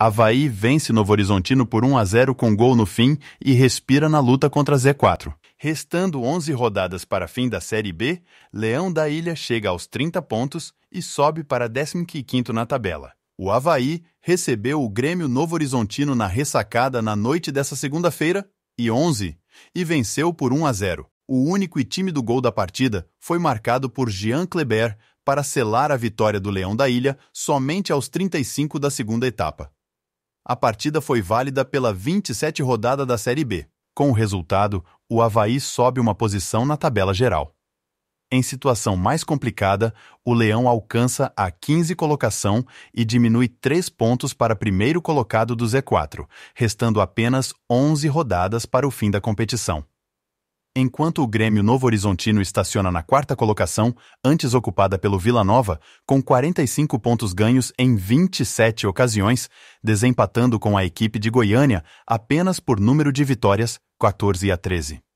Havaí vence Novo Horizontino por 1 a 0 com gol no fim e respira na luta contra Z4. Restando 11 rodadas para fim da Série B, Leão da Ilha chega aos 30 pontos e sobe para 15º na tabela. O Havaí recebeu o Grêmio Novo Horizontino na ressacada na noite dessa segunda-feira, e 11, e venceu por 1 a 0. O único e tímido gol da partida foi marcado por Jean Kleber para selar a vitória do Leão da Ilha somente aos 35 da segunda etapa a partida foi válida pela 27 rodada da Série B. Com o resultado, o Havaí sobe uma posição na tabela geral. Em situação mais complicada, o Leão alcança a 15 colocação e diminui 3 pontos para primeiro colocado do Z4, restando apenas 11 rodadas para o fim da competição enquanto o Grêmio Novo Horizontino estaciona na quarta colocação, antes ocupada pelo Vila Nova, com 45 pontos ganhos em 27 ocasiões, desempatando com a equipe de Goiânia apenas por número de vitórias, 14 a 13.